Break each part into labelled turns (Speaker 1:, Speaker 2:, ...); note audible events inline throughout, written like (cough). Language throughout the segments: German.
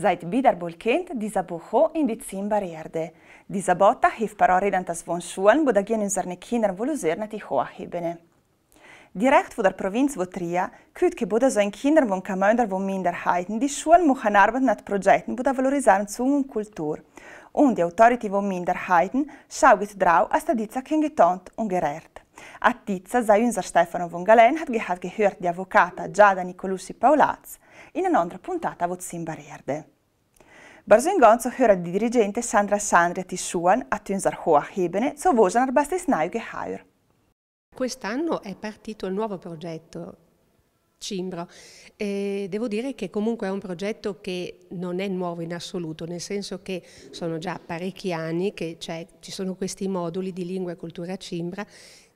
Speaker 1: Seit Bilderbull kennt dieser Buch in die Zimbarerde. Dieser Botta hilft Parorredenders von Schulen, wo unsere Kinder Kindern wohlüserne die Hochebene. Direkt von der Provinz Votria kürt geboten so ein Kindern von Kamönder von Minderheiten, die Schulen machen Arbeiten an Projekten, die valorisieren Zung und Kultur. Und die Autorität von Minderheiten schaut drauf, als die Dizza kengetont und gerät. A Tizza sei unser Stefano von Galen hat gehört die Avvocata Giada Nicolussi Paulaz, in un'altra puntata a Barrierde. Barzo ingonzo che ora di dirigente Sandra Sandria Tissuan a Tünzarhoa Hebene, so vosan arbastesnaio che haur.
Speaker 2: Quest'anno è partito il nuovo progetto Cimbro. E devo dire che comunque è un progetto che non è nuovo in assoluto, nel senso che sono già parecchi anni che ci sono questi moduli di lingua e cultura cimbra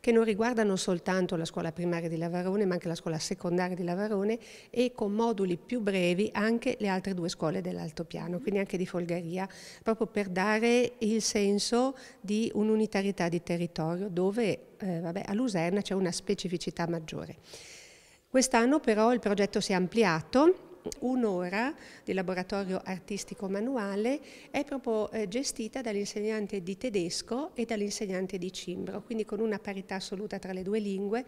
Speaker 2: che non riguardano soltanto la scuola primaria di Lavarone ma anche la scuola secondaria di Lavarone e con moduli più brevi anche le altre due scuole dell'altopiano, quindi anche di Folgaria, proprio per dare il senso di un'unitarietà di territorio dove eh, vabbè, a Luserna c'è una specificità maggiore. Quest'anno però il progetto si è ampliato un'ora di laboratorio artistico manuale è proprio eh, gestita dall'insegnante di tedesco e dall'insegnante di cimbro, quindi con una parità assoluta tra le due lingue,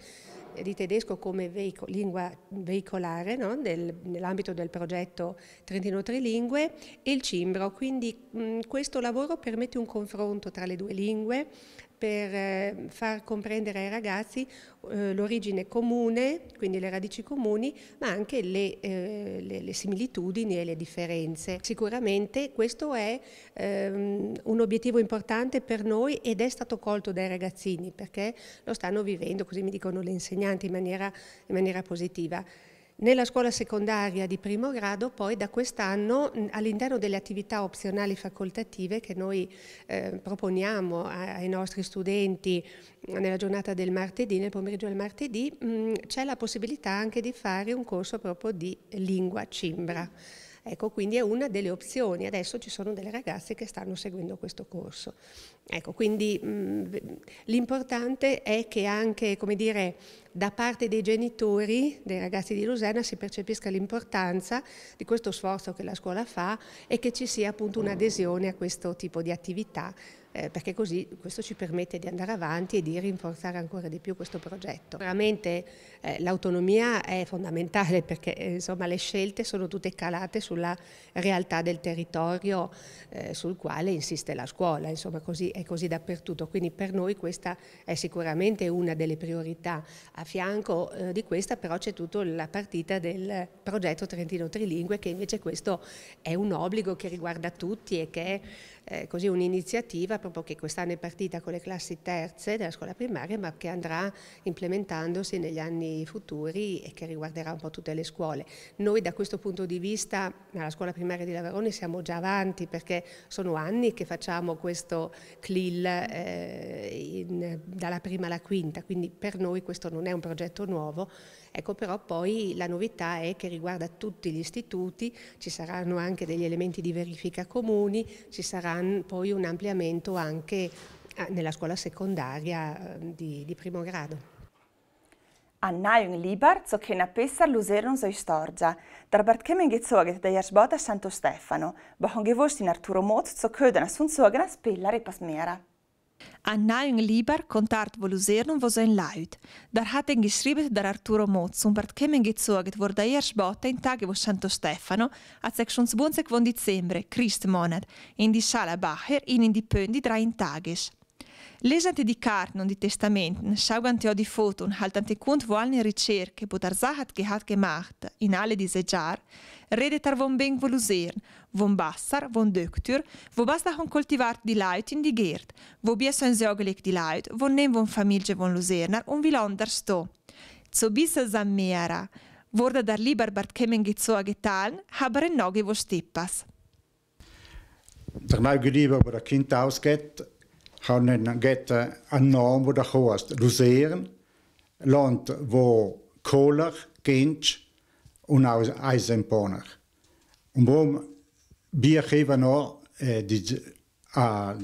Speaker 2: eh, di tedesco come veico lingua veicolare no? nell'ambito del progetto Trentino Trilingue e il cimbro, quindi mh, questo lavoro permette un confronto tra le due lingue, per eh, far comprendere ai ragazzi eh, l'origine comune, quindi le radici comuni, ma anche le, eh, le, le similitudini e le differenze. Sicuramente questo è ehm, un obiettivo importante per noi ed è stato colto dai ragazzini perché lo stanno vivendo, così mi dicono le insegnanti, in maniera, in maniera positiva. Nella scuola secondaria di primo grado poi da quest'anno all'interno delle attività opzionali facoltative che noi eh, proponiamo ai nostri studenti nella giornata del martedì, nel pomeriggio del martedì, c'è la possibilità anche di fare un corso proprio di lingua cimbra. Ecco, quindi è una delle opzioni. Adesso ci sono delle ragazze che stanno seguendo questo corso. Ecco, quindi mm, l'importante è che anche, come dire, da parte dei genitori dei ragazzi di Lusena si percepisca l'importanza di questo sforzo che la scuola fa e che ci sia appunto un'adesione a questo tipo di attività eh, perché così questo ci permette di andare avanti e di rinforzare ancora di più questo progetto. Veramente eh, l'autonomia è fondamentale (laughs) perché eh, insomma, le scelte sono tutte calate sulla realtà del territorio eh, sul quale insiste la scuola, insomma così, è così dappertutto, quindi per noi questa è sicuramente una delle priorità. A fianco eh, di questa però c'è tutta la partita del progetto Trentino Trilingue che invece questo è un obbligo che riguarda tutti e che è così un'iniziativa proprio che quest'anno è partita con le classi terze della scuola primaria, ma che andrà implementandosi negli anni futuri e che riguarderà un po' tutte le scuole. Noi da questo punto di vista, nella scuola primaria di Lavarone siamo già avanti perché sono anni che facciamo questo CLIL eh, in, dalla prima alla quinta, quindi per noi questo non è un progetto nuovo, ecco però poi la novità è che riguarda tutti gli istituti, ci saranno anche degli elementi di verifica comuni, ci sarà poi un ampliamento anche ah, nella scuola secondaria ehm, di, di primo grado. Annaiung Libar, Zocchena
Speaker 1: Pessar, Luseron Zoistorgia, Darbartkemen Gezoget da Jasbota Santo Stefano, Bohongevostin Arturo Moz, Zocchöden Assunzogena, Spellar e Pasmera. An najun liber kontakt voluserum vos en laut. Dar en geschrieben dar Arturo und bart kemen gezoget vor da erst botte in Tage vos Santo Stefano, a sechschuns bunzek von Dezember, Christmonat, in die Schale Bacher in in die Pöndi drein Tages. Leser, die Karten und die Testamenten, ne schauen auf die Fotos und halten kund, wo eine Recherche, wo der Sahat gehat gemacht, in alle diese Jahr, redet er von Benvolusieren, von Bassar, von Döktür, wo basta von coltivar die Leute in die Gerd, wo bier sein Sorgeleg die Leute, wo nehmen von Familie von Luserner und wie anders sto. So bis es wurde der Lieberbart kämen gezogen getan, aber in Nogi wo stippas.
Speaker 3: Der Neugeliebe, wo der Kind ausgeht, han en gett eh, en namn eh, eh, ah, på det hårdaste. Luzern, land wo Kohler, Ginch und auch Eisenbahner. Und warum wir haben noch äh, die, äh,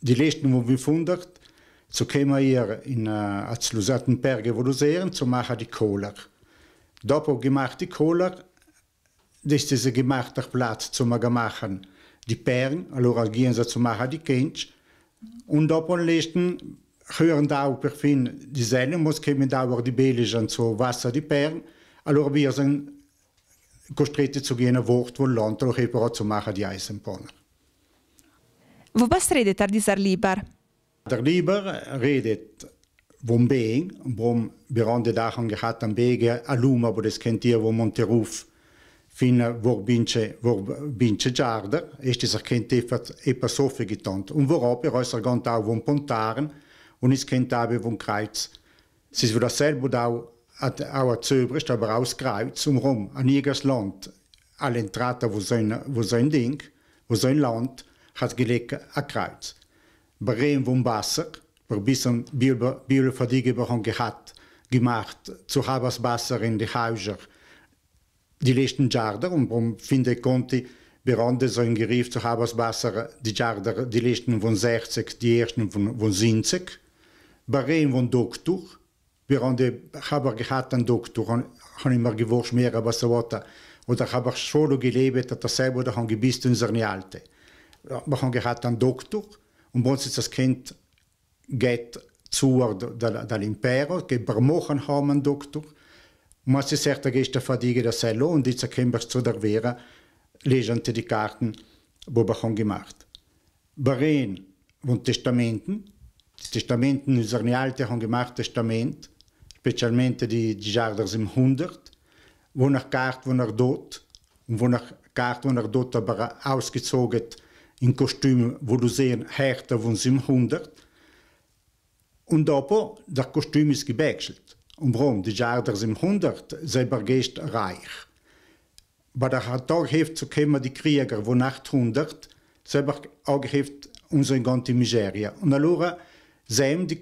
Speaker 3: die letzten, die wir gefunden so kommen wir in äh, als Lusatenberge, wo Luzern, zu machen die Kohler. Dopo gemacht die Kohler, das ist ein gemachter Platz, zum machen die Pern, also gehen sie zu machen die Kinsch, und ab davon letzten hören da auch perfin die Sendung, muss kommen da auch die Belgien zu Wasser, die Perlen. Also wir sind gestritten zu gehen Wort, wo Land noch eben zu machen, die
Speaker 1: Wo was redet er dieser Lieber?
Speaker 3: Der Lieber redet vom Weg, wo wir haben die Dachen gehabt am Wege, Aluma, wo das kennt ihr, wo Monteruf, fin vor vince vor vince giarda este sa kent efat epa sofe getont und vorop er äußer gant au pontaren und is kent abe von kreuz sis wieder selber dau at au zöbrisch aber aus kreuz um rum an jeges land all entrata wo sein wo sein ding wo sein land hat gelegt a kreuz berem von wasser per bisen bibel bibel fadige behang gehat gemacht zu habers wasser in die häuser die letzten Jahre und man finde konnte besonders im Griff zu haben, besser die Jahre, die letzten von 60, die ersten von, von 70. Bahrain von Doktor, wir haben gehabt einen Doktor, haben immer gewusst, mehr als so weiter. Oder haben schon gelebt, dass selber da haben gebissen unsere Alte. Wir haben gehabt einen Doktor und bei uns ist das Kind geht zu der, Imperium, der Impero, die haben einen Doktor. Mă se certa că este fatigă de selo, unde să câmbăr să dar vera, legente de die boba hon gemacht. Bahrain und Testamenten, die Testamenten, die unsere Alte haben gemacht Testament, speziell die, die Jahre 700, wo nach Kart, wo nach Tod, und wo nach Kart, wo nach Tod aber ausgezogen in Kostüm, wo du sehen, härter von 700. Und aber das Kostüm ist gewechselt. Und warum? die Jahre sind 100, selber gehst reich. Bei der Hatag hilft zu kommen die Krieger, wo 800 selber auch hilft unsere ganze Miserie. Und allora sehen die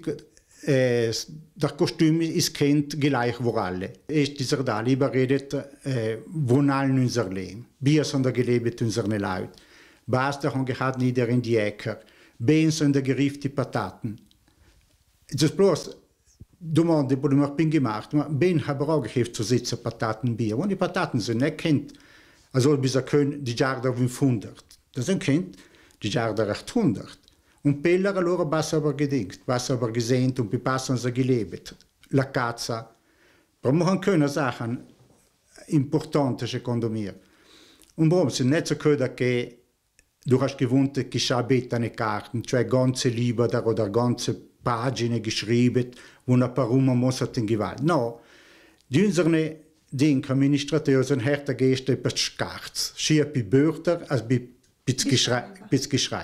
Speaker 3: äh, das Kostüm ist kennt gleich wie alle. Ist dieser da lieber überredet, äh, allen unser Leben. Wir sind gelebt unsere Leute. Basta haben gehabt nieder in die Äcker. Bein sind die Pataten. Das bloß Domande på dem bin gemacht. Ben habe auch geheft zu sitzen Patatenbier. Und die Pataten sind nicht kennt. Also bis er können die Jarda 500. Das sind kennt die Jarda 800. Und Peller allora was aber gedingt, was aber gesehen und wie bepassen sie gelebt. La cazza. Aber wir machen können Sachen importante, secondo mir. Und warum sind nicht so können, che du hast gewohnt, che schabet eine Karten, cioè ganze Liebe oder ganze pagine geschrieben, wo na paruma mosaten gewalt. No, die unseren Ding am Administrateur sind härter gehst etwas schkarz, schier bei Bürter als bei Pitzgeschrei.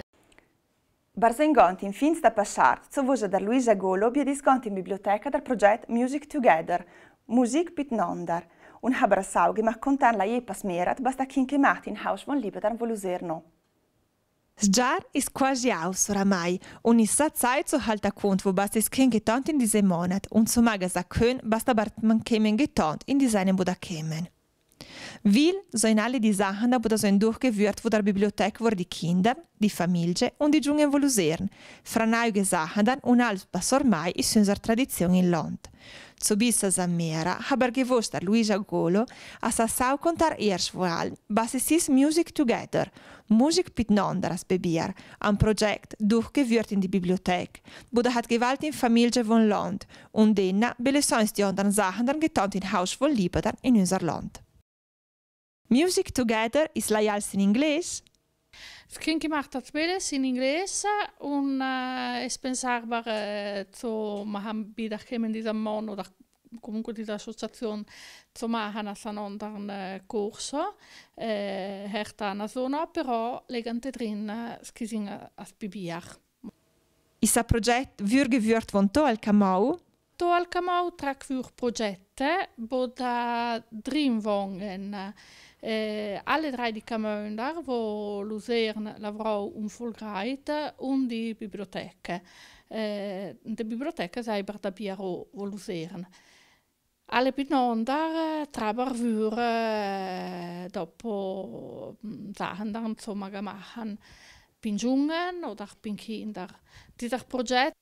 Speaker 1: Barzengonti in finsta passart, sovusa da Luisa Golob e disconti in biblioteca dal progetto Music Together, Musik pit nondar, un habra saugi ma contan la jepas merat basta kinke martin haus von liebedar voluserno. Sjar ist quasi aus oramai und ist satt Zeit zu halt akund, wo basta es kein getont in diesem Monat und so mager sa können, basta bart man kämen getont in diesem Monat kämen. Vil zijn alle die Sachen die aber zijn durchgeführt von der Bibliothek voor die Kinder, die Familie und die jungen Voluzern. Franaiuge Sachen und alles was ormai ist unsere Tradition in Land. Zu bisher Samera aber gewusst der Luisa Golo, als er sau kontar erst vor allem, was es ist Music Together, Musik mit als Bebier, ein Projekt durchgeführt in die Bibliothek, wo der hat Gewalt in Familie von Land und denen, belle sonst die anderen Sachen dann getan in Haus von Liebedern in unser Land. Music Together ist Layals in inglés.
Speaker 4: Kinky macht das Bildes in inglés und äh, es pensarbar äh, zu machen, wie das dieser Mann oder comunque dieser Assoziation zu machen als einen anderen äh, Kurs. Äh, Hertana sono però le ganze drin, äh, sie sind als Bibiach.
Speaker 1: Ist das Projekt «Würgewürt von Toal Kamau»?
Speaker 4: Toal Kamau trägt für Projekte, wo da drin wohnen. Äh, alle drei die Kalender, wo Luzern, Lavrov und Fulbright und die Bibliothek. Äh, eh, die Bibliothek sei Berta Piero, wo Luzern. Alle benonder trabar würde eh, dopo Sachen mm, dann zu machen. Bin Jungen oder bin Kinder. Dieser Projekt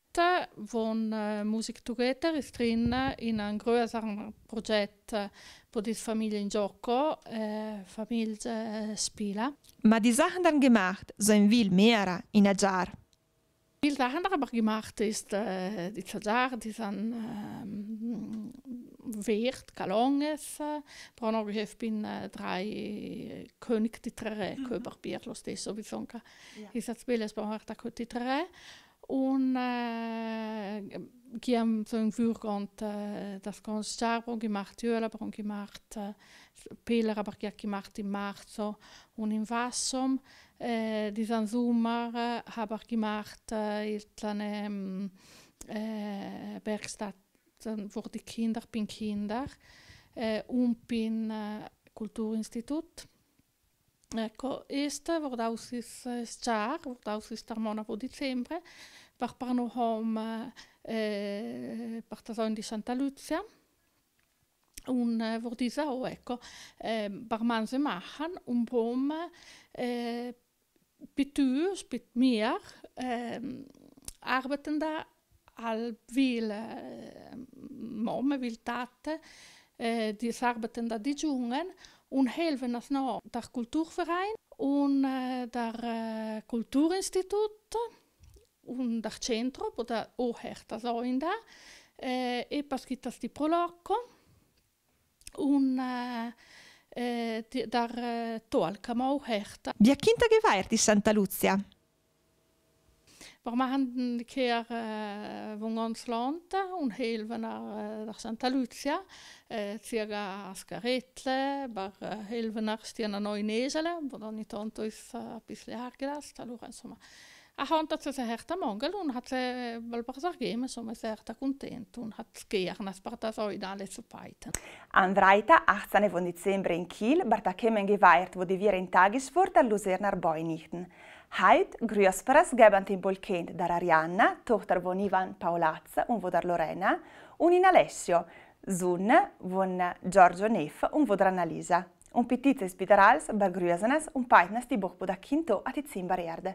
Speaker 4: von Music Together ist drin in einem größeren Projekt, äh, wo die Familie in Gioco, äh, Familie äh,
Speaker 1: Ma die Sachen dann gemacht sind viel mehr in Ajar. Jahr.
Speaker 4: Viele Sachen aber gemacht ist, äh, die Zajar, die sind ähm, äh, Wert, Kalonges, Prono, ich bin äh, drei König, mhm. die drei Köber, Bierlos, die sowieso, ich sage, ich bin der König, die drei. Und äh, die haben so im Vorgrund äh, das ganze Starbron gemacht, Ölabron gemacht, äh, Piller aber die gemacht im März und im Wasser. Äh, diesen Sommer äh, habe ich gemacht äh, eine ähm, äh, Werkstatt für die Kinder, bin Kinder äh, und bin äh, Kulturinstitut. Ecco, este voordaussis sjar, voordaussis tarmona vo dicembre, par parno hom eh, partazon di Santa Luzia, un vordisao, ecco, eh, barmanze machan, un bom eh, pitur, spit meer, eh, arbetenda al vil eh, mom, vil tate, eh, die arbetenda di giungen, und helfen das noch der Kulturverein und äh, eh, der äh, eh, Kulturinstitut und das Zentrum oder auch das auch in da, äh, eh, e paschitas di Prolocco und äh, dar tolka ma uherta.
Speaker 1: Via Quinta Gevaer di Santa Luzia,
Speaker 4: Wir ma handen ker äh, uh, vungons lonta, un helvena uh, dar äh, Santa Lucia, äh, Wir tsiaga askaretle, bar uh, helvena stiana noi nesele, bod ogni tanto is uh, pisle hargelast, allora insomma. A honta se herta mongel, un hat se balbarzar geme, insomma se herta content, un hat skierna sparta soidale su paiten.
Speaker 1: Andraita, 18. Dezember in Kiel, barta kemen geweiert, wo die wir in Tagesfurt, allusernar boi nichten. Heit grüßperes Gebantimpol Kind dar Arianna, Tochter von Ivan Paolaz un vodar Lorena, un in Alessio, Sun von Giorgio Neff un vodar Annalisa. Un pitizes Peter Hals, Bergrüsenes, un Paitnes di da Quinto a Tizin